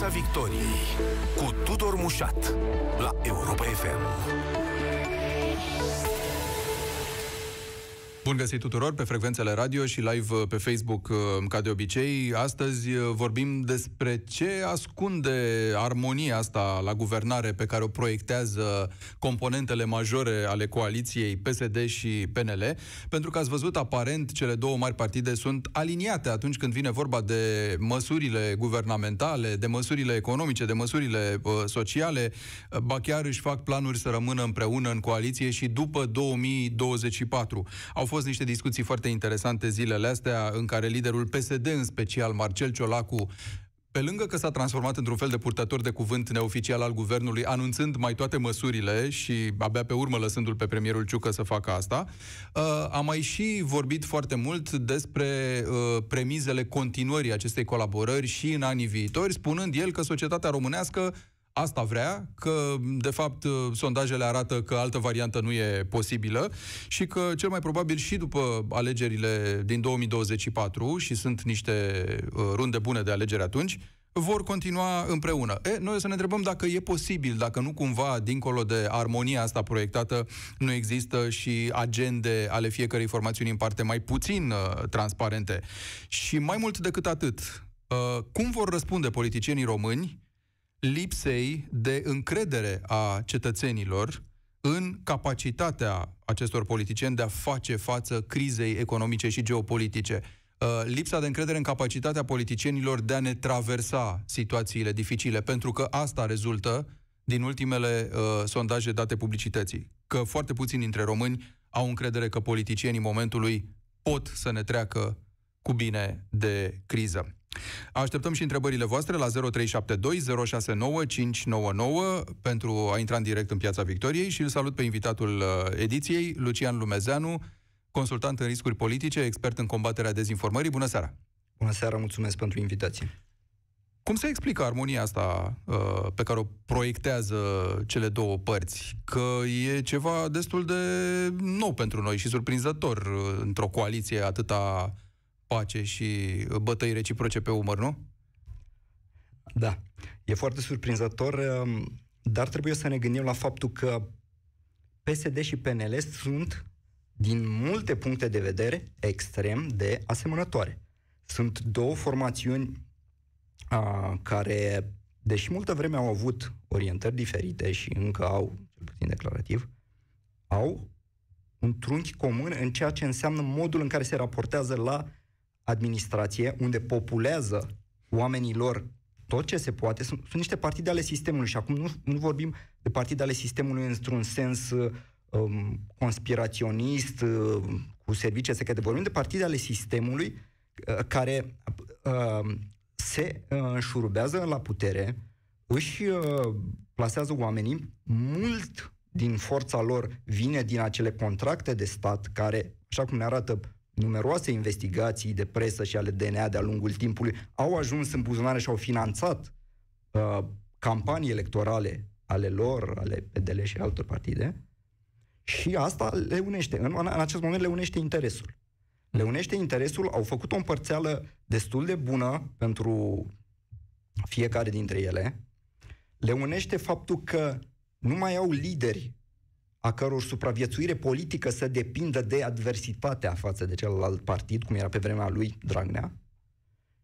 Piața Victoriei cu Tudor Mușat la Europa FM. Bun găsit tuturor pe frecvențele radio și live uh, pe Facebook, uh, ca de obicei. Astăzi uh, vorbim despre ce ascunde armonia asta la guvernare pe care o proiectează componentele majore ale coaliției PSD și PNL, pentru că ați văzut aparent cele două mari partide sunt aliniate atunci când vine vorba de măsurile guvernamentale, de măsurile economice, de măsurile sociale, ba chiar își fac planuri să rămână împreună în coaliție și după 2024. Au fost fost niște discuții foarte interesante zilele astea, în care liderul PSD, în special Marcel Ciolacu, pe lângă că s-a transformat într-un fel de purtător de cuvânt neoficial al guvernului, anunțând mai toate măsurile și abia pe urmă lăsându-l pe premierul Ciucă să facă asta, uh, a mai și vorbit foarte mult despre uh, premizele continuării acestei colaborări și în anii viitori, spunând el că societatea românească Asta vrea, că de fapt sondajele arată că altă variantă nu e posibilă și că cel mai probabil și după alegerile din 2024 și sunt niște uh, runde bune de alegeri atunci, vor continua împreună. E, noi o să ne întrebăm dacă e posibil, dacă nu cumva, dincolo de armonia asta proiectată, nu există și agende ale fiecărei formațiuni în parte mai puțin uh, transparente. Și mai mult decât atât, uh, cum vor răspunde politicienii români lipsei de încredere a cetățenilor în capacitatea acestor politicieni de a face față crizei economice și geopolitice. Uh, lipsa de încredere în capacitatea politicienilor de a ne traversa situațiile dificile, pentru că asta rezultă din ultimele uh, sondaje date publicității, că foarte puțini dintre români au încredere că politicienii momentului pot să ne treacă cu bine de criză. Așteptăm și întrebările voastre la 0372069599 pentru a intra în direct în Piața Victoriei și îl salut pe invitatul uh, ediției, Lucian Lumezeanu, consultant în riscuri politice, expert în combaterea dezinformării. Bună seara! Bună seara, mulțumesc pentru invitație! Cum se explică armonia asta uh, pe care o proiectează cele două părți? Că e ceva destul de nou pentru noi și surprinzător uh, într-o coaliție atâta pace și uh, bătăi reciproce pe umăr, nu? Da. E foarte surprinzător, um, dar trebuie să ne gândim la faptul că PSD și PNL sunt, din multe puncte de vedere, extrem de asemănătoare. Sunt două formațiuni a, uh, care, deși multă vreme au avut orientări diferite și încă au, cel puțin declarativ, au un trunchi comun în ceea ce înseamnă modul în care se raportează la administrație, unde populează oamenii lor tot ce se poate. Sunt, sunt niște partide ale sistemului și acum nu, nu vorbim de partide ale sistemului într-un sens um, conspiraționist, um, cu servicii secrete. Vorbim de partide ale sistemului uh, care uh, se uh, înșurubează la putere, își uh, plasează oamenii mult din forța lor vine din acele contracte de stat care, așa cum ne arată numeroase investigații de presă și ale DNA de-a lungul timpului au ajuns în buzunare și au finanțat uh, campanii electorale ale lor, ale PDL și altor partide, și asta le unește. În, în acest moment le unește interesul. Le unește interesul, au făcut o împărțeală destul de bună pentru fiecare dintre ele. Le unește faptul că nu mai au lideri a căror supraviețuire politică să depindă de adversitatea față de celălalt partid, cum era pe vremea lui Dragnea,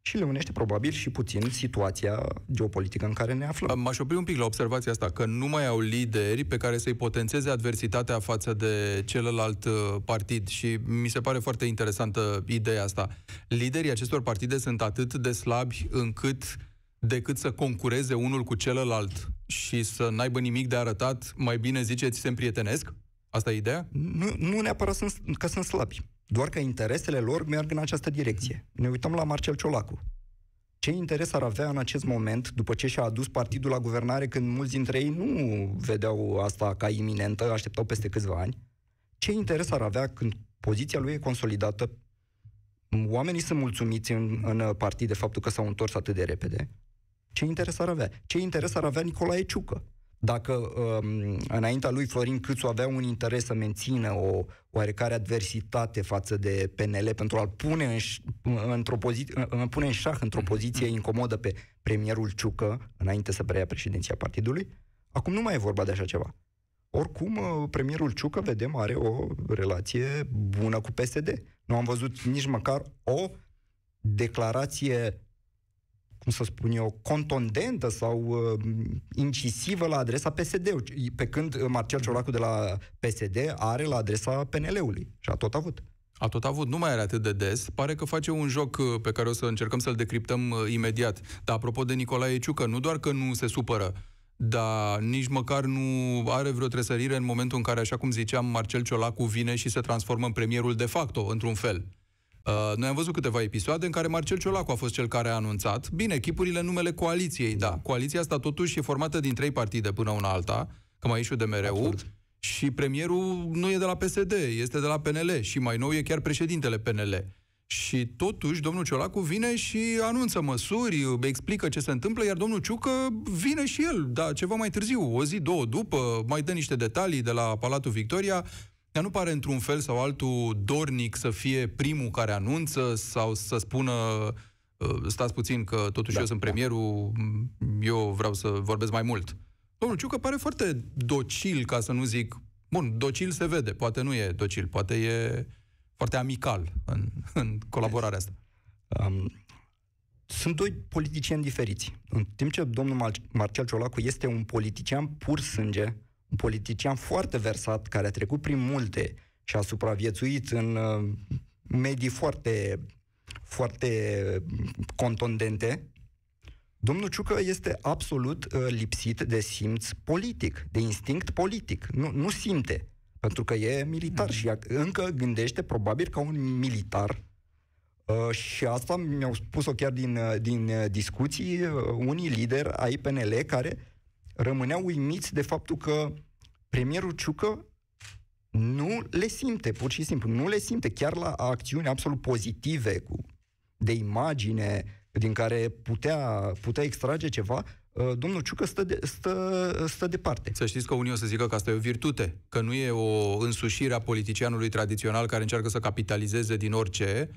și le unește probabil și puțin situația geopolitică în care ne aflăm. M-aș opri un pic la observația asta, că nu mai au lideri pe care să-i potențeze adversitatea față de celălalt uh, partid și mi se pare foarte interesantă ideea asta. Liderii acestor partide sunt atât de slabi încât uh, decât să concureze unul cu celălalt și să n-aibă nimic de arătat, mai bine ziceți, se împrietenesc? Asta e ideea? Nu, nu neapărat sunt, că sunt slabi, doar că interesele lor merg în această direcție. Ne uităm la Marcel Ciolacu. Ce interes ar avea în acest moment, după ce și-a adus partidul la guvernare, când mulți dintre ei nu vedeau asta ca iminentă, așteptau peste câțiva ani? Ce interes ar avea când poziția lui e consolidată, oamenii sunt mulțumiți în, în partid de faptul că s-au întors atât de repede, ce interes ar avea? Ce interes ar avea Nicolae Ciucă? Dacă um, înaintea lui Florin Câțu avea un interes să mențină o oarecare adversitate față de PNL pentru a-l pune în, într-o poziție, pune în șah într-o poziție incomodă pe premierul Ciucă, înainte să preia președinția partidului, acum nu mai e vorba de așa ceva. Oricum, uh, premierul Ciucă, vedem, are o relație bună cu PSD. Nu am văzut nici măcar o declarație cum să spun eu, contondentă sau uh, incisivă la adresa PSD-ului, pe când Marcel Ciolacu de la PSD are la adresa PNL-ului și a tot avut. A tot avut, nu mai are atât de des. Pare că face un joc uh, pe care o să încercăm să-l decriptăm uh, imediat. Dar apropo de Nicolae Ciucă, nu doar că nu se supără, dar nici măcar nu are vreo tresărire în momentul în care, așa cum ziceam, Marcel Ciolacu vine și se transformă în premierul de facto, într-un fel. Uh, noi am văzut câteva episoade în care Marcel Ciolacu a fost cel care a anunțat, bine, chipurile numele coaliției, da. Coaliția asta totuși e formată din trei partide până una alta, că mai ieșit de mereu. Și premierul nu e de la PSD, este de la PNL și mai nou e chiar președintele PNL. Și totuși domnul Ciolacu vine și anunță măsuri, explică ce se întâmplă, iar domnul Ciucă vine și el, da, ceva mai târziu, o zi, două după, mai dă niște detalii de la Palatul Victoria, ea nu pare într-un fel sau altul dornic să fie primul care anunță sau să spună uh, stați puțin că totuși da, eu sunt da. premierul, mm, eu vreau să vorbesc mai mult. Domnul Ciucă pare foarte docil, ca să nu zic... Bun, docil se vede, poate nu e docil, poate e foarte amical în, în colaborarea asta. Um, sunt doi politicieni diferiți. În timp ce domnul Marcel Ciolacu este un politician pur sânge, un politician foarte versat, care a trecut prin multe și a supraviețuit în uh, medii foarte, foarte contundente, Domnul Ciucă este absolut uh, lipsit de simț politic, de instinct politic. Nu, nu simte, pentru că e militar mm. și încă gândește probabil ca un militar. Uh, și asta mi-au spus-o chiar din, uh, din discuții unii lideri ai PNL care rămâneau uimiți de faptul că premierul Ciucă nu le simte, pur și simplu, nu le simte. Chiar la acțiuni absolut pozitive, cu, de imagine, din care putea, putea extrage ceva, ă, domnul Ciucă stă, de, stă, stă departe. Să știți că unii o să zică că asta e o virtute, că nu e o însușire a politicianului tradițional care încearcă să capitalizeze din orice,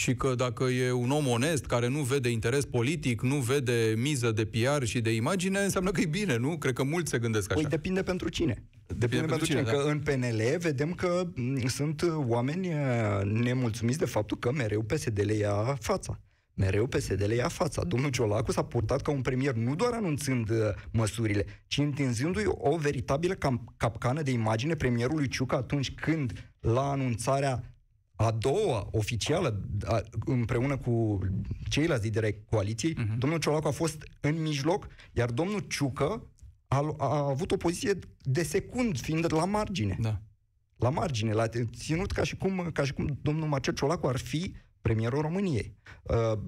și că dacă e un om onest care nu vede interes politic, nu vede miză de PR și de imagine, înseamnă că e bine, nu? Cred că mulți se gândesc păi așa. Păi depinde pentru cine. Depinde, depinde pentru cine, cine. Da. Că în PNL vedem că mm, sunt oameni uh, nemulțumiți de faptul că mereu PSD le ia fața. Mereu PSD le ia fața. Domnul Ciolacu s-a purtat ca un premier nu doar anunțând uh, măsurile, ci întinzându-i o veritabilă capcană de imagine premierului Ciucă atunci când la anunțarea a doua oficială, a, împreună cu ceilalți lideri coaliției, uh-huh. domnul Ciolacu a fost în mijloc, iar domnul Ciucă a, a avut o poziție de secund, fiind la margine. Da. La margine, la ținut ca și cum, ca și cum domnul Marcel Ciolacu ar fi premierul României. Uh,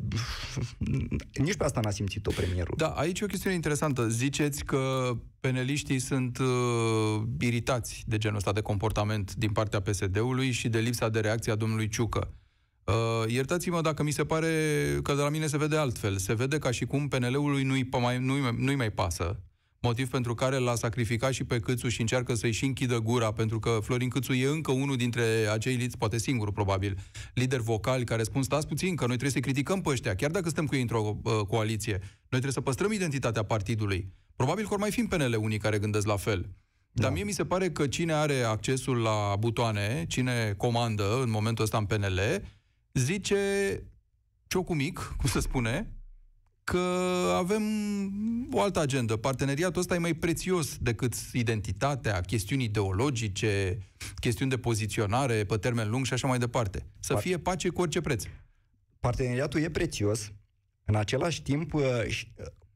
nici pe asta n-a simțit-o premierul. Da, aici e o chestiune interesantă. Ziceți că peneliștii sunt uh, iritați de genul ăsta de comportament din partea PSD-ului și de lipsa de reacție a domnului Ciucă. Uh, iertați-mă dacă mi se pare că de la mine se vede altfel. Se vede ca și cum PNL-ului nu-i mai, nu-i, nu-i mai pasă motiv pentru care l-a sacrificat și pe Câțu și încearcă să-i și închidă gura, pentru că Florin Câțu e încă unul dintre acei liți, poate singur probabil, lider vocal care spun stați puțin că noi trebuie să criticăm pe ăștia, chiar dacă suntem cu ei într-o uh, coaliție. Noi trebuie să păstrăm identitatea partidului. Probabil că ori mai fi în PNL unii care gândesc la fel. Dar da. mie mi se pare că cine are accesul la butoane, cine comandă în momentul ăsta în PNL, zice ciocul mic, cum se spune, că avem o altă agendă. Parteneriatul ăsta e mai prețios decât identitatea, chestiuni ideologice, chestiuni de poziționare pe termen lung și așa mai departe. Să fie pace cu orice preț. Parteneriatul e prețios. În același timp, uh, uh,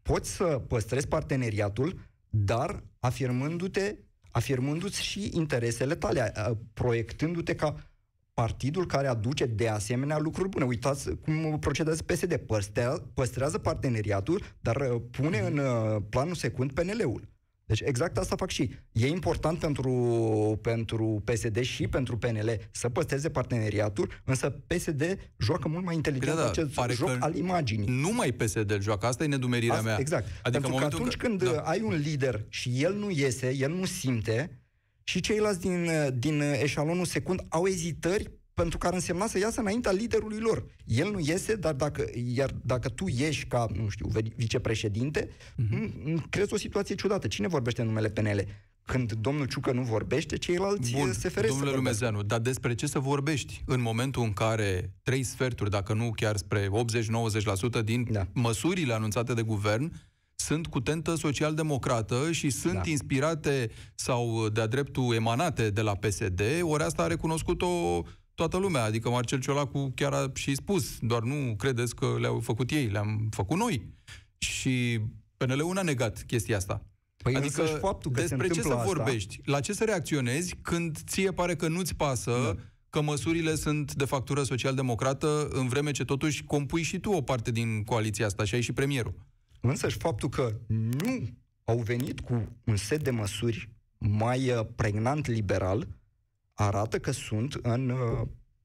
poți să păstrezi parteneriatul, dar afirmându-te, afirmându-ți și interesele tale, uh, proiectându-te ca partidul care aduce de asemenea lucruri bune. Uitați cum procedează PSD. Păstrează parteneriatul, dar uh, pune în uh, planul secund PNL-ul. Deci exact asta fac și. E important pentru, pentru PSD și pentru PNL să păstreze parteneriatul, însă PSD joacă mult mai inteligent da, da, acest pare joc al imaginii. mai PSD joacă, asta e nedumerirea asta, mea. Exact. Adică pentru că atunci că, când da. Uh, ai un lider și el nu iese, el nu simte, și ceilalți din, din eșalonul secund au ezitări pentru că ar însemna să iasă înaintea liderului lor. El nu iese, dar dacă, iar dacă tu ieși ca, nu știu, vicepreședinte, mm-hmm. crezi o situație ciudată. Cine vorbește în numele PNL? Când domnul Ciucă nu vorbește, ceilalți Bun, se feresc domnule Lumezeanu, dar despre ce să vorbești în momentul în care trei sferturi, dacă nu chiar spre 80-90% din da. măsurile anunțate de guvern, sunt cu tentă social-democrată și sunt da. inspirate sau uh, de-a dreptul emanate de la PSD, ori asta a recunoscut-o toată lumea, adică Marcel Ciolacu chiar a și spus, doar nu credeți că le-au făcut ei, le-am făcut noi. Și PNL-ul n-a negat chestia asta. Păi adică faptul că despre se ce să asta... vorbești, la ce să reacționezi când ție pare că nu-ți pasă da. că măsurile sunt de factură social-democrată, în vreme ce totuși compui și tu o parte din coaliția asta și ai și premierul însă și faptul că nu au venit cu un set de măsuri mai uh, pregnant liberal arată că sunt în uh,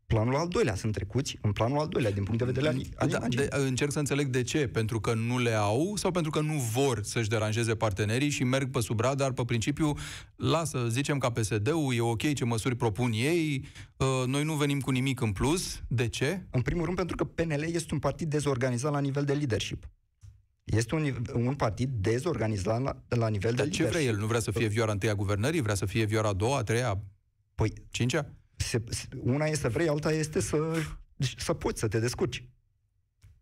planul al doilea, sunt trecuți în planul al doilea, din punct de vedere al da, de, Încerc să înțeleg de ce. Pentru că nu le au sau pentru că nu vor să-și deranjeze partenerii și merg pe sub radar, pe principiu, lasă, zicem ca PSD-ul, e ok ce măsuri propun ei, uh, noi nu venim cu nimic în plus. De ce? În primul rând pentru că PNL este un partid dezorganizat la nivel de leadership. Este un, un partid dezorganizat la, la nivel Dar de ce vrea el? Nu vrea să fie vioara întâia guvernării? Vrea să fie vioara a doua, a treia, păi, cincea? Se, una este să vrei, alta este să, să poți, să te descurci.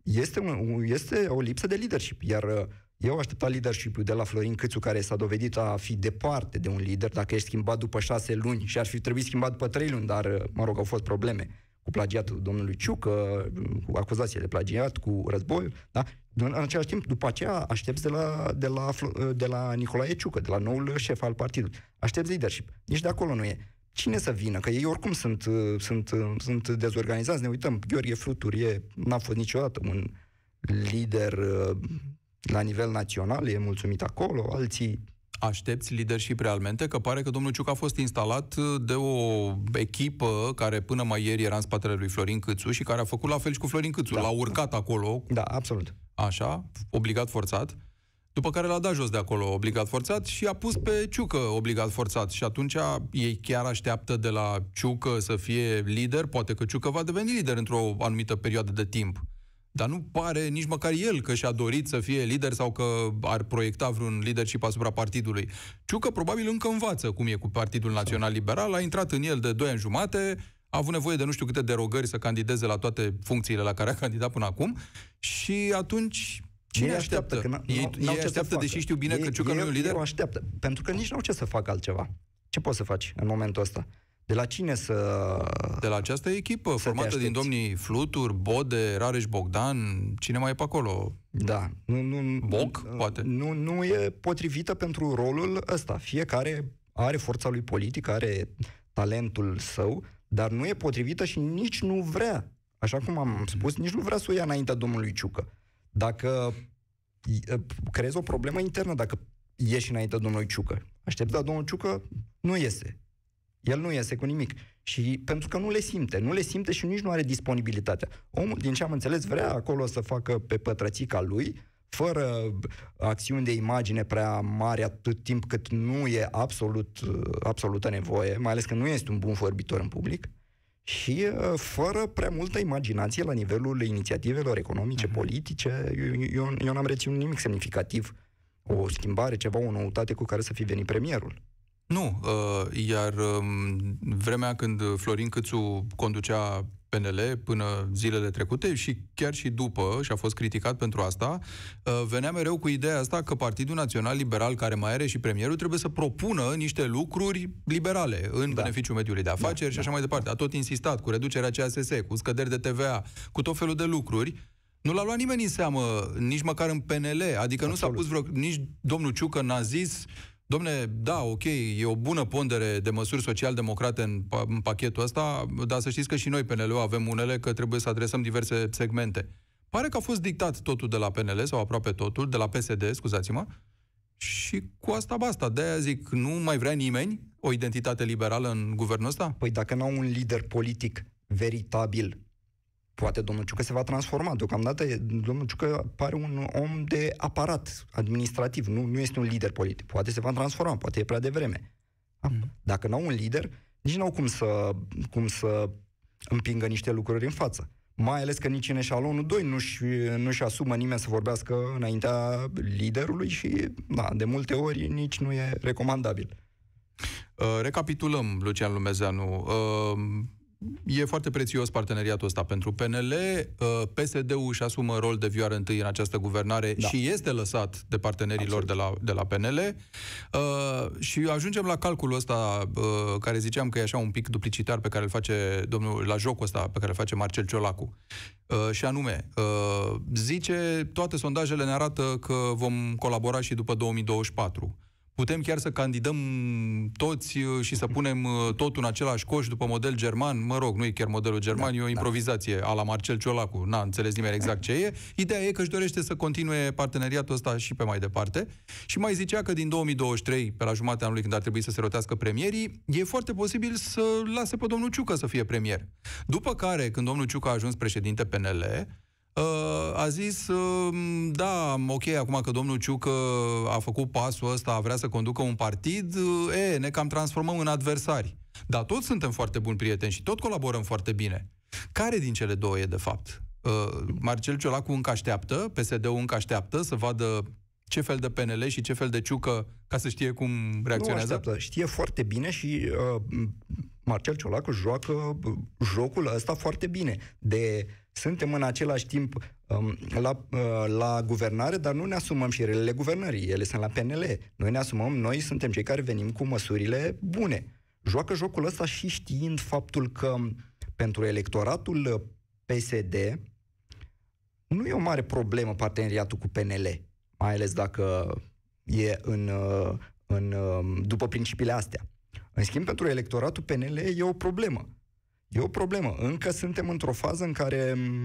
Este, un, este o lipsă de leadership, iar uh, eu așteptam leadership de la Florin Câțu, care s-a dovedit a fi departe de un lider, dacă ești schimbat după șase luni și ar fi trebuit schimbat după trei luni, dar, uh, mă rog, au fost probleme cu plagiatul domnului Ciucă, cu acuzație de plagiat, cu război, da? În, în același timp, după aceea, aștepți de la, de, la, de la Nicolae Ciucă, de la noul șef al partidului. Aștepți leadership. Nici de acolo nu e. Cine să vină? Că ei oricum sunt, sunt, sunt dezorganizați. Ne uităm, Gheorghe Frutur e, n-a fost niciodată un lider uh, la nivel național, e mulțumit acolo, alții Aștepți leadership realmente? Că pare că domnul Ciuc a fost instalat de o echipă care până mai ieri era în spatele lui Florin Câțu și care a făcut la fel și cu Florin Câțu. Da. L-a urcat acolo. Da, absolut. Așa, obligat forțat. După care l-a dat jos de acolo, obligat forțat, și a pus pe Ciucă obligat forțat. Și atunci ei chiar așteaptă de la Ciucă să fie lider? Poate că Ciucă va deveni lider într-o anumită perioadă de timp. Dar nu pare nici măcar el că și-a dorit să fie lider sau că ar proiecta vreun leadership asupra partidului. Ciucă probabil încă învață cum e cu Partidul Național Liberal, a intrat în el de 2 ani jumate, a avut nevoie de nu știu câte derogări să candideze la toate funcțiile la care a candidat până acum și atunci Cine ei așteaptă? așteaptă că ei, ei așteaptă, deși știu bine ei, că Ciucă nu e un lider? așteaptă, pentru că nici nu au ce să facă altceva. Ce poți să faci în momentul ăsta? De la cine să... De la această echipă, formată din domnii Flutur, Bode, Rareș Bogdan, cine mai e pe acolo? Da. Nu, nu, Boc, nu, poate? Nu, nu e potrivită pentru rolul ăsta. Fiecare are forța lui politic, are talentul său, dar nu e potrivită și nici nu vrea. Așa cum am spus, nici nu vrea să o ia înaintea domnului Ciucă. Dacă creezi o problemă internă, dacă ieși înaintea domnului Ciucă, Aștept, dar domnul Ciucă nu iese. El nu iese cu nimic. Și pentru că nu le simte. Nu le simte și nici nu are disponibilitatea. Omul, din ce am înțeles, vrea acolo să facă pe pătrățica lui, fără acțiuni de imagine prea mari atât timp cât nu e absolut, absolută nevoie, mai ales că nu este un bun vorbitor în public, și uh, fără prea multă imaginație la nivelul inițiativelor economice, uh-huh. politice, eu, eu, eu n-am reținut nimic semnificativ. O schimbare, ceva, o noutate cu care să fi venit premierul. Nu, uh, iar um, vremea când Florin Câțu conducea PNL până zilele trecute și chiar și după, și a fost criticat pentru asta, uh, venea mereu cu ideea asta că Partidul Național Liberal, care mai are și premierul, trebuie să propună niște lucruri liberale în da. beneficiul mediului de da, afaceri da, și așa da. mai departe. A tot insistat cu reducerea CSS, cu scăderi de TVA, cu tot felul de lucruri. Nu l-a luat nimeni în seamă, nici măcar în PNL, adică Absolut. nu s-a pus vreo... Nici domnul Ciucă n-a zis Domne, da, ok, e o bună pondere de măsuri social-democrate în, în pachetul ăsta, dar să știți că și noi, PNL, avem unele că trebuie să adresăm diverse segmente. Pare că a fost dictat totul de la PNL, sau aproape totul, de la PSD, scuzați-mă, și cu asta basta. De-aia zic, nu mai vrea nimeni o identitate liberală în guvernul ăsta? Păi dacă n-au un lider politic veritabil poate domnul Ciucă se va transforma. Deocamdată domnul Ciucă pare un om de aparat administrativ, nu, nu este un lider politic. Poate se va transforma, poate e prea devreme. Da. Mm. Dacă n-au un lider, nici n-au cum să, cum să împingă niște lucruri în față. Mai ales că nici în eșalonul 2 nu-și, nu-și asumă nimeni să vorbească înaintea liderului și, da, de multe ori nici nu e recomandabil. Uh, recapitulăm, Lucian Lumezeanu. Uh e foarte prețios parteneriatul ăsta pentru PNL. Uh, PSD-ul își asumă rol de vioară întâi în această guvernare da. și este lăsat de partenerilor de la, de la PNL. Uh, și ajungem la calculul ăsta uh, care ziceam că e așa un pic duplicitar pe care îl face domnul, la jocul ăsta pe care îl face Marcel Ciolacu. Uh, și anume, uh, zice, toate sondajele ne arată că vom colabora și după 2024. Putem chiar să candidăm toți uh, și să punem uh, tot în același coș după model german. Mă rog, nu e chiar modelul german, da, e o da. improvizație da. a la Marcel Ciolacu. N-a înțeles nimeni exact ce e. Ideea e că își dorește să continue parteneriatul ăsta și pe mai departe. Și mai zicea că din 2023, pe la jumătatea anului când ar trebui să se rotească premierii, e foarte posibil să lase pe domnul Ciucă să fie premier. După care, când domnul Ciucă a ajuns președinte PNL, Uh, a zis, um, da, ok, acum că domnul Ciucă a făcut pasul ăsta, vrea să conducă un partid, uh, e, ne cam transformăm în adversari. Dar toți suntem foarte buni prieteni și tot colaborăm foarte bine. Care din cele două e, de fapt? Uh, Marcel Ciolacu încă așteaptă, PSD-ul încă așteaptă să vadă ce fel de PNL și ce fel de ciucă ca să știe cum reacționează? Nu așteaptă. Știe foarte bine și uh, Marcel Ciolacu joacă jocul ăsta foarte bine. De suntem în același timp um, la, uh, la guvernare, dar nu ne asumăm și relele guvernării. Ele sunt la PNL. Noi ne asumăm, noi suntem cei care venim cu măsurile bune. Joacă jocul ăsta și știind faptul că pentru electoratul uh, PSD nu e o mare problemă parteneriatul cu PNL, mai ales dacă e în, uh, în, um, după principiile astea. În schimb, pentru electoratul PNL e o problemă. E o problemă. Încă suntem într-o fază în care mm,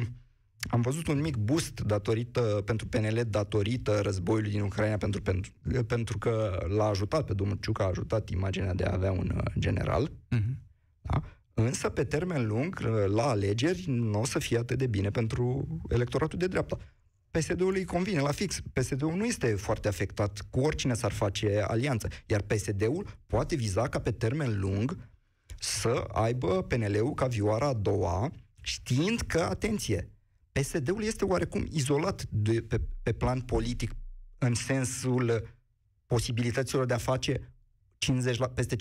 am văzut un mic boost datorită, pentru PNL datorită războiului din Ucraina, pentru, pentru, pentru că l-a ajutat pe domnul Ciuc, a ajutat imaginea de a avea un uh, general. Uh-huh. Da? Însă, pe termen lung, uh, la alegeri, nu o să fie atât de bine pentru electoratul de dreapta. PSD-ul îi convine la fix. PSD-ul nu este foarte afectat cu oricine s-ar face alianță, iar PSD-ul poate viza ca pe termen lung să aibă PNL-ul ca vioara a doua, știind că, atenție, PSD-ul este oarecum izolat de, pe, pe plan politic în sensul posibilităților de a face 50 la, peste 50%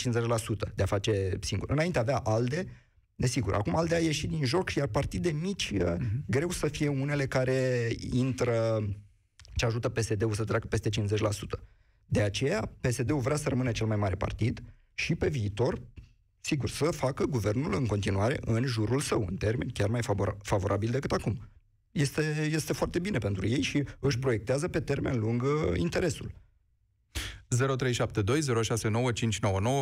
de a face singur. Înainte avea ALDE, Desigur, acum ALDE a ieșit din joc, și iar partide mici, uh-huh. greu să fie unele care intră, ce ajută PSD-ul să treacă peste 50%. De aceea, PSD-ul vrea să rămână cel mai mare partid și pe viitor sigur, să facă guvernul în continuare în jurul său, în termen chiar mai favora- favorabil decât acum. Este, este foarte bine pentru ei și își proiectează pe termen lung uh, interesul. 0372069599.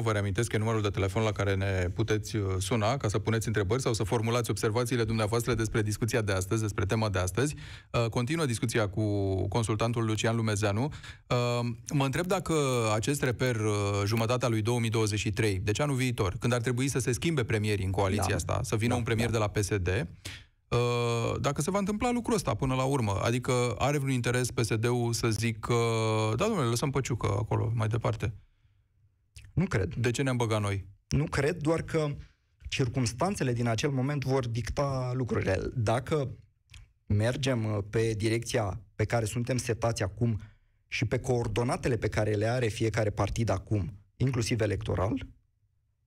Vă reamintesc că e numărul de telefon la care ne puteți uh, suna ca să puneți întrebări sau să formulați observațiile dumneavoastră despre discuția de astăzi, despre tema de astăzi. Uh, continuă discuția cu consultantul Lucian Lumezeanu. Uh, mă întreb dacă acest reper jumătatea lui 2023, deci anul viitor, când ar trebui să se schimbe premierii în coaliția da. asta, să vină da, un premier da. de la PSD, Uh, dacă se va întâmpla lucrul ăsta până la urmă, adică are vreun interes PSD-ul să zic, da, domnule, lăsăm păciucă acolo, mai departe. Nu cred. De ce ne-am băgat noi? Nu cred, doar că circumstanțele din acel moment vor dicta lucrurile. Dacă mergem uh, pe direcția pe care suntem setați acum și pe coordonatele pe care le are fiecare partid acum, inclusiv electoral,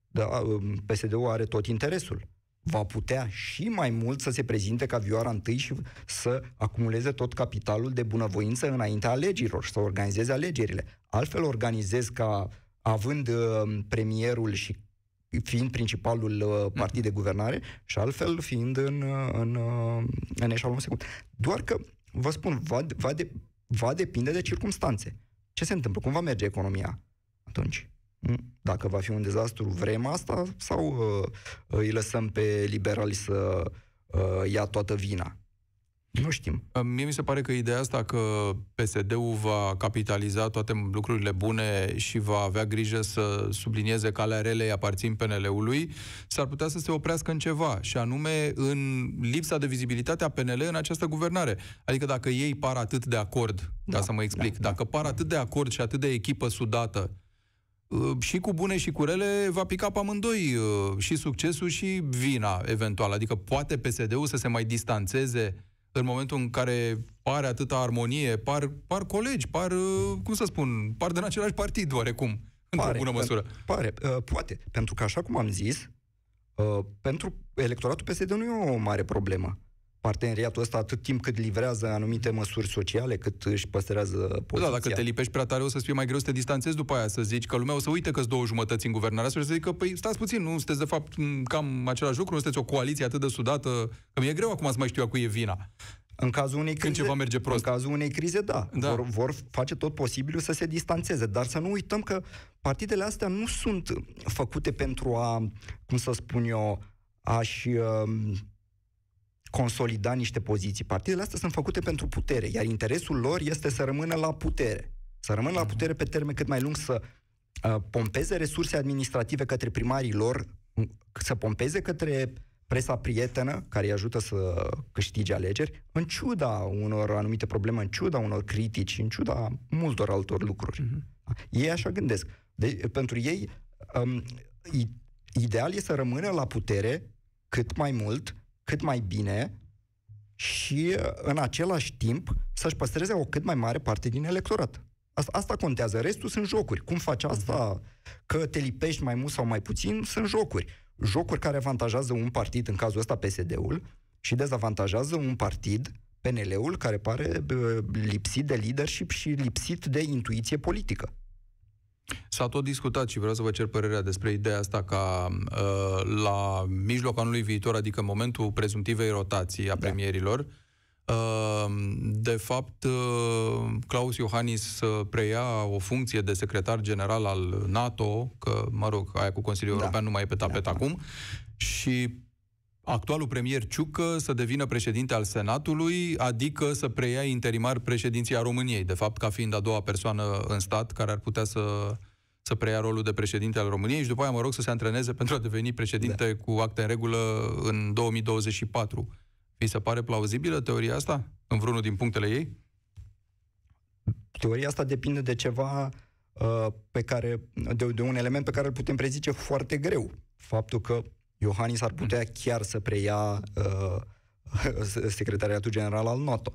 da, uh, PSD-ul are tot interesul va putea și mai mult să se prezinte ca vioara întâi și să acumuleze tot capitalul de bunăvoință înaintea alegerilor și să organizeze alegerile. Altfel organizez ca având uh, premierul și fiind principalul uh, partid de guvernare și altfel fiind în, uh, în, uh, în eșalon secund. Doar că, vă spun, va, va, de, va depinde de circumstanțe. Ce se întâmplă? Cum va merge economia atunci? Hm? Dacă va fi un dezastru, vrem asta sau uh, îi lăsăm pe liberali să uh, ia toată vina? Nu știm. Uh, mie mi se pare că ideea asta că PSD-ul va capitaliza toate lucrurile bune și va avea grijă să sublinieze calea relei aparțin PNL-ului, s-ar putea să se oprească în ceva, și anume în lipsa de vizibilitate a PNL în această guvernare. Adică dacă ei par atât de acord, da, ca să mă explic, da, da. dacă par atât de acord și atât de echipă sudată, Ă, și cu bune și cu rele va pica pe amândoi ă, și succesul și vina eventual. Adică poate PSD-ul să se mai distanțeze în momentul în care pare atâta armonie, par, par colegi, par, ă, cum să spun, par din același partid oarecum, într-o bună măsură. Pare, poate, pentru că așa cum am zis, pentru electoratul PSD nu e o mare problemă parteneriatul ăsta atât timp cât livrează anumite măsuri sociale, cât își păstrează da, poziția. Da, dacă te lipești prea tare, o să-ți fie mai greu să te distanțezi după aia, să zici că lumea o să uite că două jumătăți în guvernare, să zică, păi stați puțin, nu sunteți de fapt cam același lucru, nu sunteți o coaliție atât de sudată, că mi-e greu acum să mai știu eu cu e vina. În cazul unei crize, Când ceva merge prost. În cazul unei crize, da. da. Vor, vor face tot posibilul să se distanțeze. Dar să nu uităm că partidele astea nu sunt făcute pentru a, cum să spun eu, a-și uh, um, consolida niște poziții. Partidele astea sunt făcute pentru putere, iar interesul lor este să rămână la putere. Să rămână la mhm. putere pe termen cât mai lung, să uh, pompeze resurse administrative către primarii lor, să pompeze către presa prietenă, care îi ajută să câștige alegeri, în ciuda unor anumite probleme, în ciuda unor critici, în ciuda multor altor lucruri. Mm-hmm. Ei așa gândesc. De- pentru ei, um, ideal e să rămână la putere cât mai mult, cât mai bine și în același timp să-și păstreze o cât mai mare parte din electorat. Asta, asta contează. Restul sunt jocuri. Cum faci asta, că te lipești mai mult sau mai puțin, sunt jocuri. Jocuri care avantajează un partid, în cazul ăsta PSD-ul, și dezavantajează un partid, PNL-ul, care pare lipsit de leadership și lipsit de intuiție politică. S-a tot discutat și vreau să vă cer părerea despre ideea asta ca uh, la mijlocul anului viitor, adică în momentul prezumtivei rotații a da. premierilor, uh, de fapt uh, Claus Iohannis preia o funcție de secretar general al NATO, că, mă rog, aia cu Consiliul da. European nu mai e pe tapet da, acum, și actualul premier Ciucă să devină președinte al Senatului, adică să preia interimar președinția României, de fapt ca fiind a doua persoană în stat care ar putea să, să preia rolul de președinte al României și după aia mă rog să se antreneze pentru a deveni președinte da. cu acte în regulă în 2024. Vi se pare plauzibilă teoria asta în vreunul din punctele ei? Teoria asta depinde de ceva uh, pe care, de, de un element pe care îl putem prezice foarte greu. Faptul că Iohannis ar putea mm. chiar să preia uh, secretariatul general al NATO.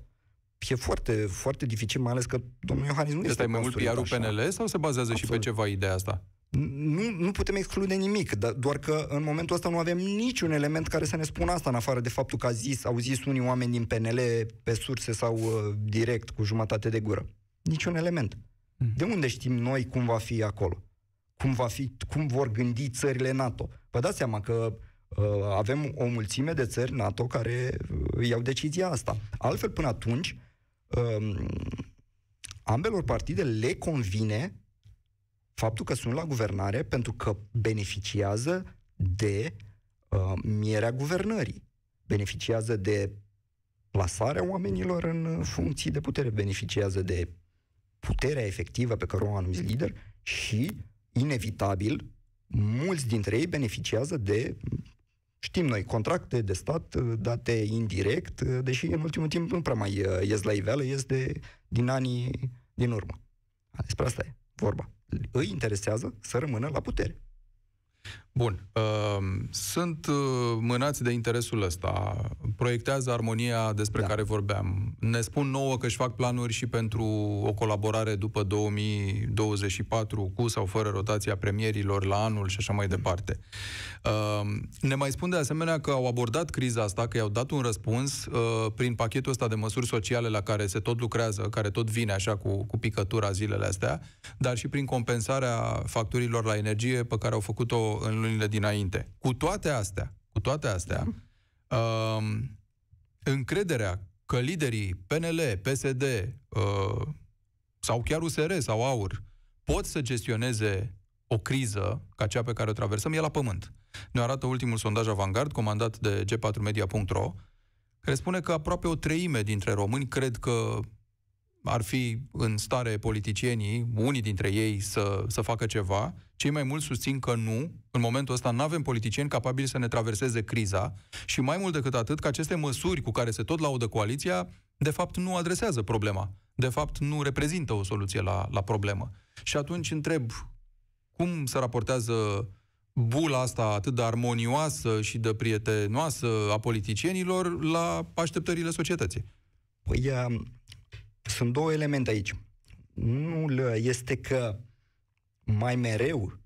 E foarte, foarte dificil, mai ales că domnul Iohannis nu deci este, este mai mult pr PNL sau se bazează Absolut. și pe ceva ideea asta? Nu, nu putem exclude nimic, dar doar că în momentul ăsta nu avem niciun element care să ne spună asta, în afară de faptul că a zis, au zis unii oameni din PNL pe surse sau uh, direct, cu jumătate de gură. Niciun element. Mm. De unde știm noi cum va fi acolo? cum, va fi, cum vor gândi țările NATO. Vă dați seama că uh, avem o mulțime de țări NATO care uh, iau decizia asta. Altfel, până atunci, uh, ambelor partide le convine faptul că sunt la guvernare pentru că beneficiază de uh, mierea guvernării, beneficiază de plasarea oamenilor în funcții de putere, beneficiază de puterea efectivă pe care o anumit lider și inevitabil, mulți dintre ei beneficiază de, știm noi, contracte de stat uh, date indirect, uh, deși în ultimul timp nu prea mai uh, ies la iveală, ies de, din anii din urmă. Despre asta e vorba. Îi interesează să rămână la putere. Bun. Ehm, sunt uh, mânați de interesul ăsta. Proiectează armonia despre da. care vorbeam. Ne spun nouă că își fac planuri și pentru o colaborare după 2024 cu sau fără rotația premierilor la anul și așa mai mhm. departe. Ehm, ne mai spun de asemenea că au abordat criza asta, că i-au dat un răspuns uh, prin pachetul ăsta de măsuri sociale la care se tot lucrează, care tot vine așa cu, cu picătura zilele astea, dar și prin compensarea facturilor la energie pe care au făcut-o în lunile dinainte. Cu toate astea, cu toate astea, um, încrederea că liderii PNL, PSD uh, sau chiar USR sau AUR pot să gestioneze o criză ca cea pe care o traversăm e la pământ. Ne arată ultimul sondaj Avangard, comandat de g4media.ro, care spune că aproape o treime dintre români cred că ar fi în stare politicienii, unii dintre ei, să, să facă ceva. Cei mai mulți susțin că nu. În momentul ăsta nu avem politicieni capabili să ne traverseze criza și mai mult decât atât că aceste măsuri cu care se tot laudă coaliția, de fapt, nu adresează problema. De fapt, nu reprezintă o soluție la, la problemă. Și atunci întreb cum se raportează bula asta atât de armonioasă și de prietenoasă a politicienilor la așteptările societății. Păi, sunt două elemente aici. Unul este că mai mereu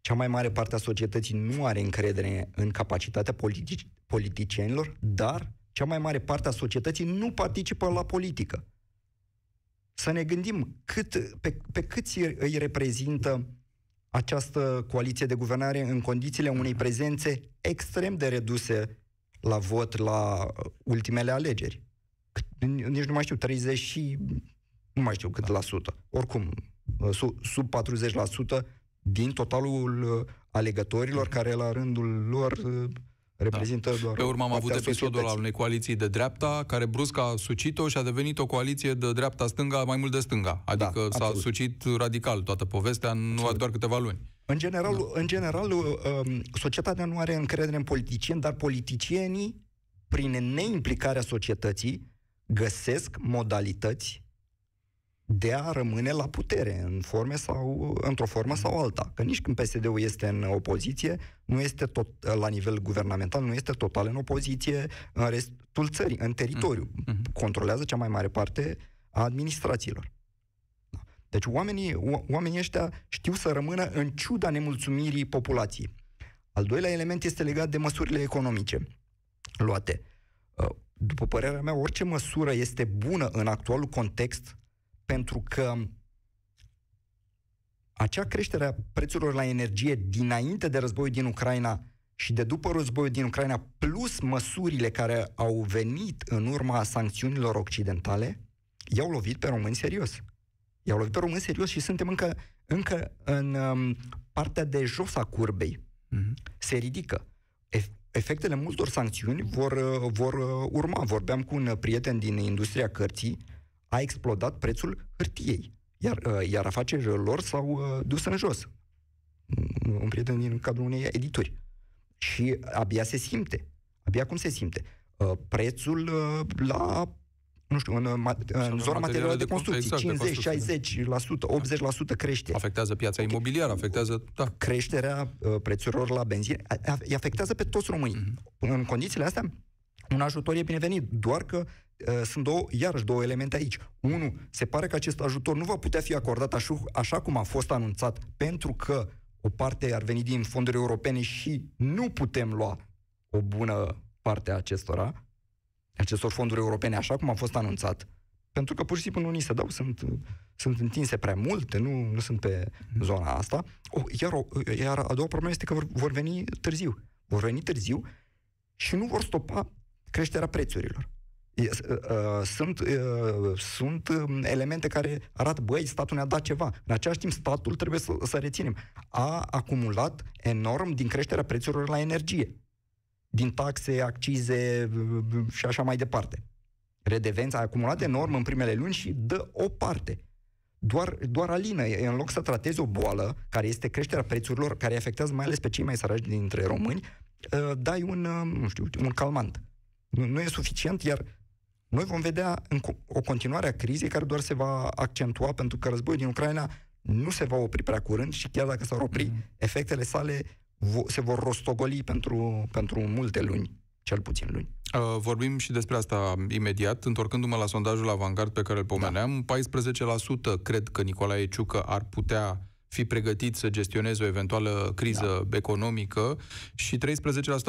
cea mai mare parte a societății nu are încredere în capacitatea politici, politicienilor, dar cea mai mare parte a societății nu participă la politică. Să ne gândim cât, pe, pe cât îi reprezintă această coaliție de guvernare în condițiile unei prezențe extrem de reduse la vot la ultimele alegeri nici nu mai știu, 30 și nu mai știu cât da. la sută. Oricum, uh, sub 40% din totalul uh, alegătorilor mm. care la rândul lor uh, reprezintă da. doar Pe urmă am avut episodul al unei coaliții de dreapta, care brusc a sucit-o și a devenit o coaliție de dreapta-stânga mai mult de stânga. Da, adică da, s-a absolut. sucit radical toată povestea, nu absolut. doar câteva luni. În general, da. în general, um, societatea nu are încredere în politicieni, dar politicienii, prin neimplicarea societății, găsesc modalități de a rămâne la putere în forme sau, într-o formă sau alta. Că nici când PSD-ul este în opoziție, nu este tot la nivel guvernamental, nu este total în opoziție în restul țării, în teritoriu. Uh-huh. Controlează cea mai mare parte a administrațiilor. Da. Deci oamenii, oamenii ăștia știu să rămână în ciuda nemulțumirii populației. Al doilea element este legat de măsurile economice luate. Uh, după părerea mea, orice măsură este bună în actualul context, pentru că acea creștere a prețurilor la energie dinainte de războiul din Ucraina și de după războiul din Ucraina, plus măsurile care au venit în urma sancțiunilor occidentale, i-au lovit pe români serios. I-au lovit pe români serios și suntem încă, încă în um, partea de jos a curbei. Mm-hmm. Se ridică efectele multor sancțiuni vor, uh, vor uh, urma. Vorbeam cu un prieten din industria cărții, a explodat prețul hârtiei, iar, uh, iar afacerile lor s-au dus în jos. Un prieten din cadrul unei edituri. Și abia se simte. Abia cum se simte? Prețul la nu știu, în, în zona materială de construcții, exact, 50, 60 80% da. crește. Afectează piața okay. imobiliară, afectează, da. Creșterea uh, prețurilor la benzină, îi afectează pe toți românii. Mm-hmm. În condițiile astea, un ajutor e binevenit, doar că uh, sunt două, iarăși două elemente aici. Unu, se pare că acest ajutor nu va putea fi acordat așa, așa cum a fost anunțat, pentru că o parte ar veni din fonduri europene și nu putem lua o bună parte a acestora, acestor fonduri europene, așa cum a fost anunțat, pentru că pur și simplu nu ni se dau, sunt, sunt întinse prea multe, nu, nu sunt pe zona asta. O, oh, iar, o, iar a doua problemă este că vor, vor veni târziu. Vor veni târziu și nu vor stopa creșterea prețurilor. Sunt, sunt um, elemente care arată, băi, statul ne-a dat ceva. În același timp, statul, trebuie să, să reținem, a acumulat enorm din creșterea prețurilor la energie din taxe, accize și așa mai departe. Redevența a acumulat enorm în primele luni și dă o parte. Doar, doar alină, în loc să trateze o boală, care este creșterea prețurilor, care afectează mai ales pe cei mai săraci dintre români, ă, dai un, ă, nu știu, un calmant. Nu, nu e suficient, iar noi vom vedea în o continuare a crizei care doar se va accentua pentru că războiul din Ucraina nu se va opri prea curând și chiar dacă s-ar opri, mm. efectele sale se vor rostogoli pentru, pentru multe luni, cel puțin luni. Uh, vorbim și despre asta imediat, întorcându-mă la sondajul avangard pe care îl pomeneam, da. 14% cred că Nicolae Ciucă ar putea fi pregătit să gestioneze o eventuală criză da. economică și 13%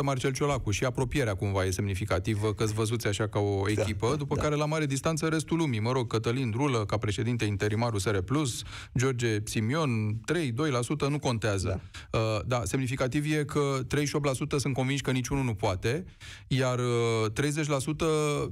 Marcel Ciolacu și apropierea cumva e semnificativă, că-ți văzuți așa ca o da, echipă, da, după da. care la mare distanță restul lumii, mă rog, Cătălin Drulă ca președinte interimar USR+, George Simion, 3-2% nu contează. Da. Uh, da, semnificativ e că 38% sunt convinși că niciunul nu poate, iar uh,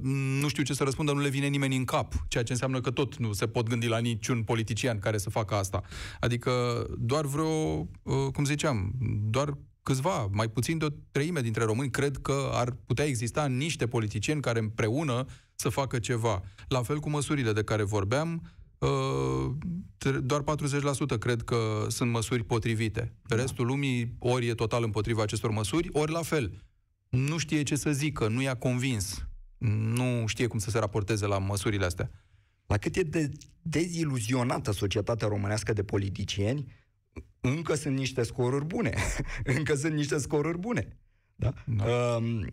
30% mm, nu știu ce să răspundă, nu le vine nimeni în cap, ceea ce înseamnă că tot nu se pot gândi la niciun politician care să facă asta. Adică doar vreo, uh, cum ziceam, doar câțiva, mai puțin de o treime dintre români cred că ar putea exista niște politicieni care împreună să facă ceva. La fel cu măsurile de care vorbeam, uh, doar 40% cred că sunt măsuri potrivite. Da. restul lumii ori e total împotriva acestor măsuri, ori la fel. Nu știe ce să zică, nu i-a convins, nu știe cum să se raporteze la măsurile astea la cât e de deziluzionată societatea românească de politicieni, încă sunt niște scoruri bune. încă sunt niște scoruri bune. Da? da. Uh,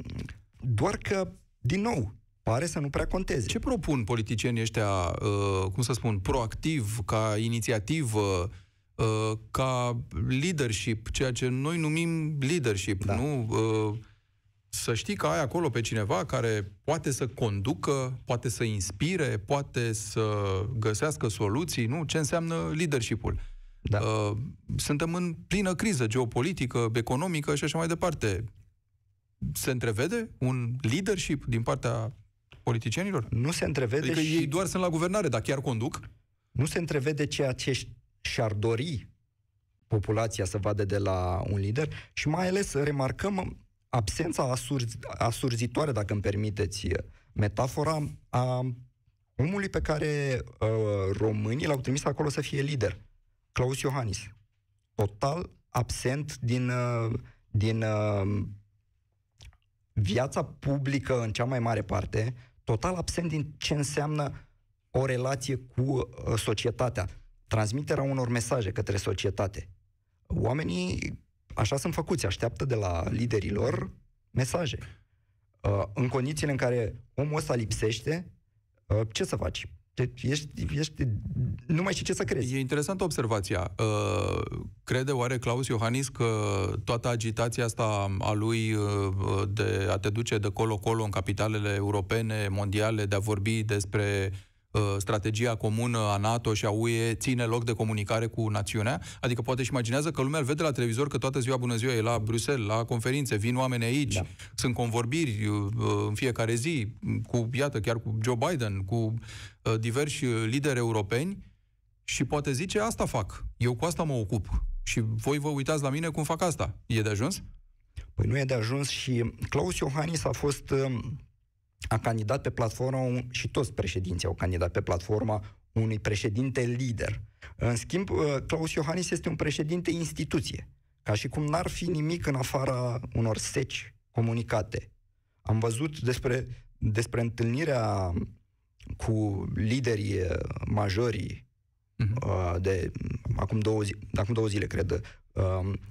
doar că, din nou, pare să nu prea conteze. Ce propun politicienii ăștia, uh, cum să spun, proactiv, ca inițiativă, uh, ca leadership, ceea ce noi numim leadership, da. nu? Uh, să știi că ai acolo pe cineva care poate să conducă, poate să inspire, poate să găsească soluții, nu? Ce înseamnă leadership-ul? Da. Uh, suntem în plină criză geopolitică, economică și așa mai departe. Se întrevede un leadership din partea politicienilor? Nu se întrevede adică și... ei doar sunt la guvernare, dar chiar conduc? Nu se întrevede ceea ce și-ar dori populația să vadă de la un lider și mai ales remarcăm absența asurzi, asurzitoare, dacă îmi permiteți, metafora a omului pe care uh, românii l-au trimis acolo să fie lider, Claus Iohannis. Total absent din, uh, din uh, viața publică în cea mai mare parte, total absent din ce înseamnă o relație cu uh, societatea, transmiterea unor mesaje către societate. Oamenii așa sunt făcuți, așteaptă de la liderii lor mesaje. Uh, în condițiile în care omul ăsta lipsește, uh, ce să faci? ești, ești, nu mai știi ce să crezi. E interesantă observația. Uh, crede oare Claus Iohannis că toată agitația asta a lui de a te duce de colo-colo în capitalele europene, mondiale, de a vorbi despre Uh, strategia comună a NATO și a UE ține loc de comunicare cu națiunea? Adică poate și imaginează că lumea îl vede la televizor că toată ziua bună ziua e la Bruxelles, la conferințe, vin oameni aici, da. sunt convorbiri uh, în fiecare zi, cu, iată, chiar cu Joe Biden, cu uh, diversi lideri europeni și poate zice asta fac, eu cu asta mă ocup și voi vă uitați la mine cum fac asta. E de ajuns? Păi nu e de ajuns și Claus Iohannis a fost um, a candidat pe platforma și toți președinții au candidat pe platforma unui președinte lider. În schimb, uh, Claus Iohannis este un președinte instituție, ca și cum n-ar fi nimic în afara unor seci comunicate. Am văzut despre, despre întâlnirea cu liderii uh, majorii mhm. uh, de acum două, zi, acum două zile, cred.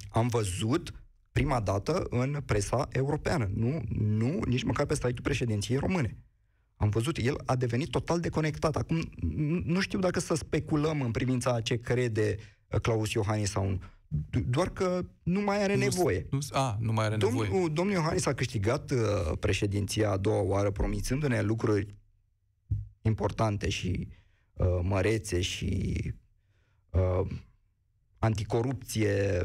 Am văzut prima dată în presa europeană, nu, nu nici măcar pe site-ul președinției române. Am văzut, el a devenit total deconectat. Acum, nu știu dacă să speculăm în privința a ce crede uh, Claus Iohannis sau nu. Doar că nu mai are nu, nevoie. Nu, a, nu mai are Domn, nevoie. Uh, domnul Iohannis a câștigat uh, președinția a doua oară, promițându-ne lucruri importante și uh, mărețe și uh, anticorupție,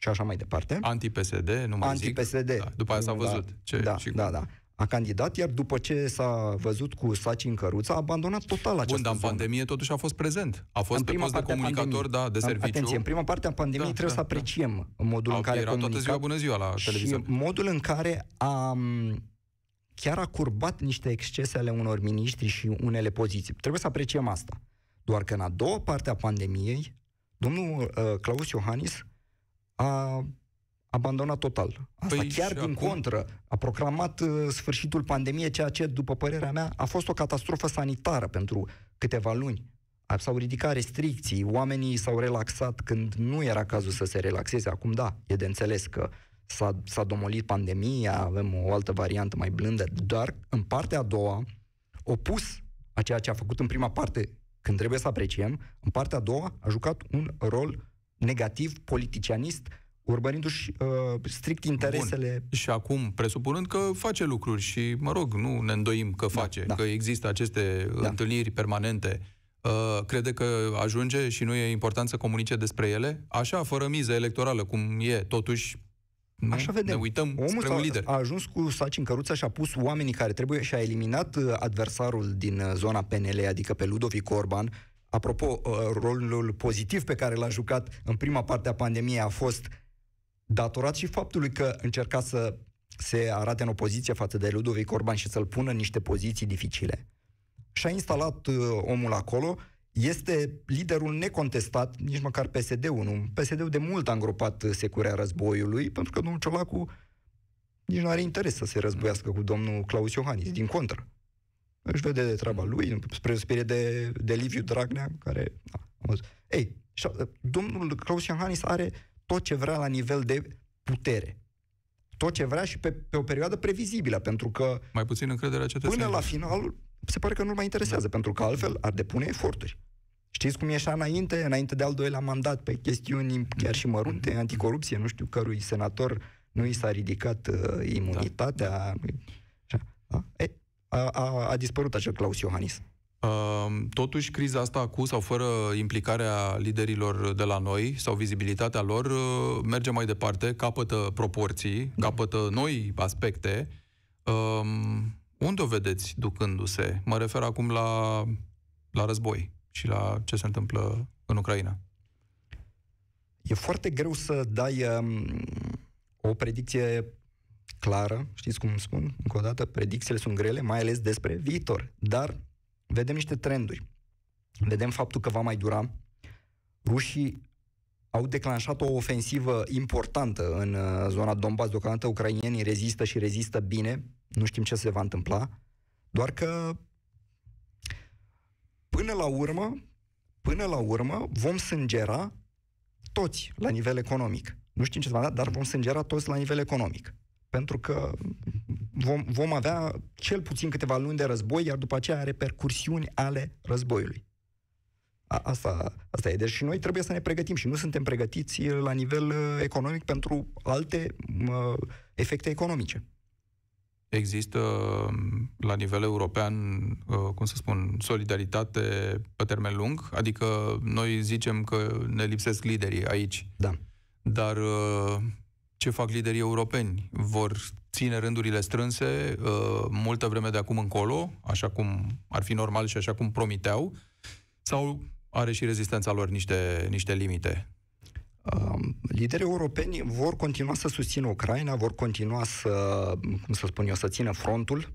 și așa mai departe. Anti-PSD, nu mai Anti-PSD. Da. După aia s-a da, văzut. Da, ce, da, și... da, da. A candidat, iar după ce s-a văzut cu saci în căruță, a abandonat total această Bun, dar în pandemie totuși a fost prezent. A fost în prima pe post de comunicator, da, de serviciu. Atenție, în prima parte a pandemiei da, trebuie da, să da. apreciem da. modul a, în care era toată ziua bună ziua la televizor. Și modul în care a chiar a curbat niște excese ale unor miniștri și unele poziții. Trebuie să apreciem asta. Doar că în a doua parte a pandemiei, domnul uh, Claus Iohannis a abandonat total. Asta păi chiar din acum... contră a proclamat uh, sfârșitul pandemiei, ceea ce, după părerea mea, a fost o catastrofă sanitară pentru câteva luni. S-au ridicat restricții, oamenii s-au relaxat când nu era cazul să se relaxeze. Acum, da, e de înțeles că s-a, s-a domolit pandemia, avem o altă variantă mai blândă, dar în partea a doua, opus a ceea ce a făcut în prima parte, când trebuie să apreciem, în partea a doua a jucat un rol negativ, politicianist, urmărindu-și uh, strict interesele. Bun. Și acum, presupunând că face lucruri și, mă rog, nu ne îndoim că da, face, da, da. că există aceste da. întâlniri permanente, uh, crede că ajunge și nu e important să comunice despre ele? Așa, fără miză electorală, cum e, totuși nu? Așa vedem. Ne uităm Omul spre un lider. A ajuns cu saci în căruță și a pus oamenii care trebuie și a eliminat uh, adversarul din uh, zona PNL, adică pe Ludovic Orban, Apropo, uh, rolul pozitiv pe care l-a jucat în prima parte a pandemiei a fost datorat și faptului că încerca să se arate în opoziție față de Ludovic Orban și să-l pună în niște poziții dificile. Și-a instalat uh, omul acolo, este liderul necontestat, nici măcar PSD-ul nu. PSD-ul de mult a îngropat uh, securea războiului, pentru că domnul Ciolacu nici nu are interes să se războiască cu domnul Claus Iohannis, din contră își vede de treaba lui, spre spire de, de Liviu Dragnea, care... Da, Ei, și, uh, domnul Claus Iohannis are tot ce vrea la nivel de putere. Tot ce vrea și pe, pe o perioadă previzibilă, pentru că... Mai puțin încrederea cetățenilor. Până la final, se pare că nu-l mai interesează, da. pentru că altfel ar depune eforturi. Știți cum ieșea înainte, înainte de al doilea mandat, pe chestiuni chiar și mărunte, anticorupție, nu știu cărui senator nu i s-a ridicat uh, imunitatea. Da. Da. E, a, a, a dispărut acel Claus Iohannis. Totuși, criza asta cu sau fără implicarea liderilor de la noi sau vizibilitatea lor uh, merge mai departe, capătă proporții, da. capătă noi aspecte. Unde o vedeți ducându-se? Mă refer acum la, la război și la ce se întâmplă în Ucraina. E foarte greu să dai um, o predicție clară, știți cum spun, încă o dată, predicțiile sunt grele, mai ales despre viitor, dar vedem niște trenduri. Vedem faptul că va mai dura. Rușii au declanșat o ofensivă importantă în uh, zona Donbass, deocamdată ucrainienii rezistă și rezistă bine, nu știm ce se va întâmpla, doar că până la urmă, până la urmă vom sângera toți la nivel economic. Nu știm ce se va da, dar vom sângera toți la nivel economic pentru că vom, vom avea cel puțin câteva luni de război, iar după aceea repercursiuni ale războiului. A, asta, asta e. Deci și noi trebuie să ne pregătim și nu suntem pregătiți la nivel uh, economic pentru alte mă, efecte economice. Există uh, la nivel european, uh, cum să spun, solidaritate pe termen lung? Adică noi zicem că ne lipsesc liderii aici. Da. Dar ce fac liderii europeni. Vor ține rândurile strânse uh, multă vreme de acum încolo, așa cum ar fi normal și așa cum promiteau, sau are și rezistența lor niște, niște limite? Um, liderii europeni vor continua să susțină Ucraina, vor continua să, cum să spun eu, să țină frontul,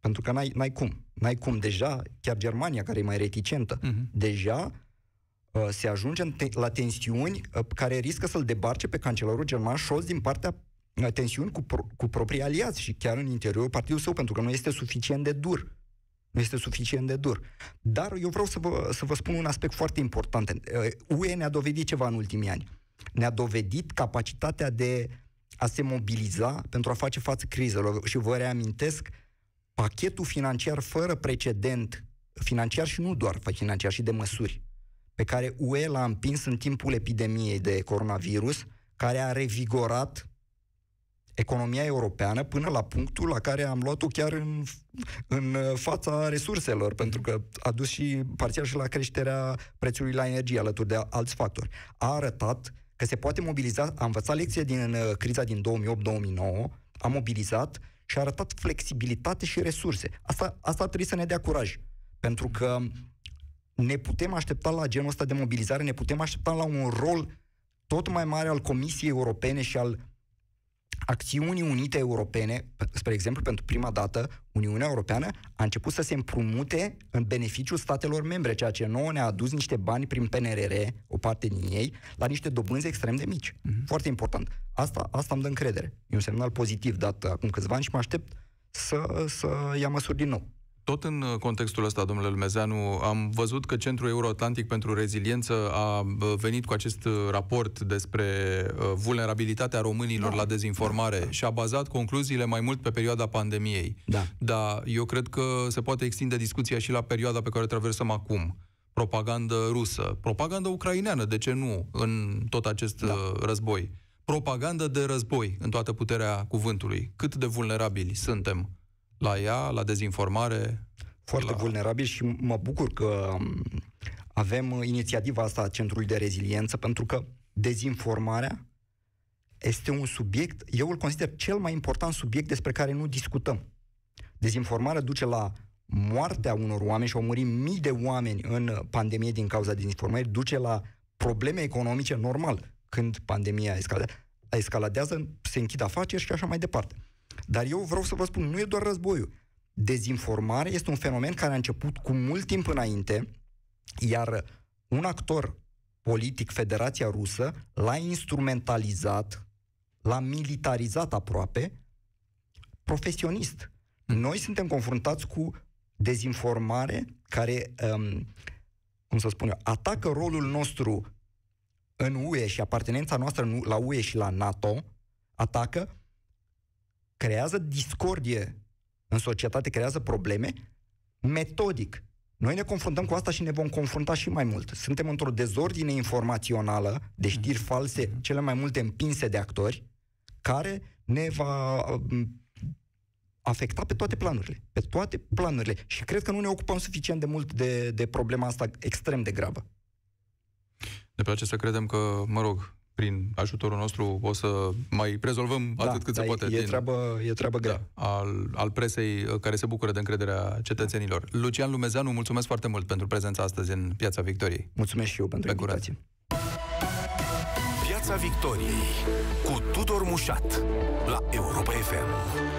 pentru că n-ai, n-ai cum. N-ai cum. Deja, chiar Germania, care e mai reticentă, uh-huh. deja Uh, se ajunge la tensiuni uh, care riscă să-l debarce pe cancelarul german Scholz din partea uh, tensiuni cu, pro- cu proprii aliați și chiar în interiorul partidului său, pentru că nu este suficient de dur. Nu este suficient de dur. Dar eu vreau să vă, să vă spun un aspect foarte important. UE ne-a dovedit ceva în ultimii ani. Ne-a dovedit capacitatea de a se mobiliza pentru a face față crizelor. Și vă reamintesc pachetul financiar fără precedent, financiar și nu doar financiar, și de măsuri, pe care UE l-a împins în timpul epidemiei de coronavirus, care a revigorat economia europeană până la punctul la care am luat-o chiar în, în fața resurselor, pentru că a dus și parțial și la creșterea prețului la energie, alături de alți factori. A arătat că se poate mobiliza, a învățat lecție din criza din 2008-2009, a mobilizat și a arătat flexibilitate și resurse. Asta, asta trebuie să ne dea curaj, pentru că ne putem aștepta la genul ăsta de mobilizare, ne putem aștepta la un rol tot mai mare al Comisiei Europene și al Acțiunii Unite Europene, spre exemplu, pentru prima dată, Uniunea Europeană a început să se împrumute în beneficiul statelor membre, ceea ce nouă ne-a adus niște bani prin PNRR, o parte din ei, la niște dobânzi extrem de mici. Mm-hmm. Foarte important. Asta, asta îmi dă încredere. E un semnal pozitiv dat acum câțiva ani și mă aștept să, să ia măsuri din nou. Tot în uh, contextul ăsta, domnule Lumezeanu, am văzut că Centrul Euroatlantic pentru Reziliență a uh, venit cu acest uh, raport despre vulnerabilitatea românilor da. la dezinformare da. și a bazat concluziile mai mult pe perioada pandemiei. Da. Dar eu cred că se poate extinde discuția și la perioada pe care o traversăm acum. Propagandă rusă, propagandă ucraineană, de ce nu, în tot acest da. război. Propagandă de război, în toată puterea cuvântului. Cât de vulnerabili suntem la ea, la dezinformare? Foarte la... vulnerabil și mă bucur că um, avem uh, inițiativa asta a Centrului de Reziliență, pentru că dezinformarea este un subiect, eu îl consider cel mai important subiect despre care nu discutăm. Dezinformarea duce la moartea unor oameni și au murit mii de oameni în pandemie din cauza dezinformării, duce la probleme economice normal când pandemia escaladează, se închid afaceri și așa mai departe. Dar eu vreau să vă spun, nu e doar războiul. Dezinformare este un fenomen care a început cu mult timp înainte, iar un actor politic, Federația Rusă, l-a instrumentalizat, l-a militarizat aproape, profesionist. Noi suntem confruntați cu dezinformare care, um, cum să spun eu, atacă rolul nostru în UE și apartenența noastră la UE și la NATO, atacă creează discordie în societate, creează probleme, metodic. Noi ne confruntăm cu asta și ne vom confrunta și mai mult. Suntem într-o dezordine informațională de știri false, mhm. cele mai multe împinse de actori, care ne va uh, afecta pe toate planurile. Pe toate planurile. Și cred că nu ne ocupăm suficient de mult de, de problema asta extrem de gravă. Ne place să credem că, mă rog, prin ajutorul nostru o să mai rezolvăm da, atât cât se da, poate. E, din, treabă, e treabă grea. Da, al, al presei uh, care se bucură de încrederea cetățenilor. Da. Lucian Lumezeanu, mulțumesc foarte mult pentru prezența astăzi în Piața Victoriei. Mulțumesc și eu pentru Pe invitație. Piața Victoriei cu Tudor Mușat la Europa FM.